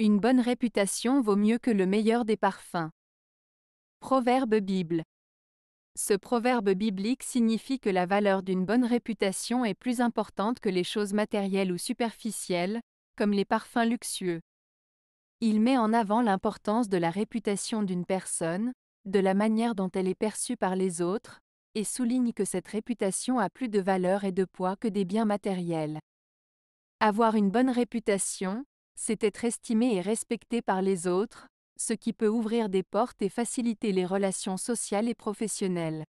Une bonne réputation vaut mieux que le meilleur des parfums. Proverbe Bible. Ce proverbe biblique signifie que la valeur d'une bonne réputation est plus importante que les choses matérielles ou superficielles, comme les parfums luxueux. Il met en avant l'importance de la réputation d'une personne, de la manière dont elle est perçue par les autres, et souligne que cette réputation a plus de valeur et de poids que des biens matériels. Avoir une bonne réputation, c'est être estimé et respecté par les autres, ce qui peut ouvrir des portes et faciliter les relations sociales et professionnelles.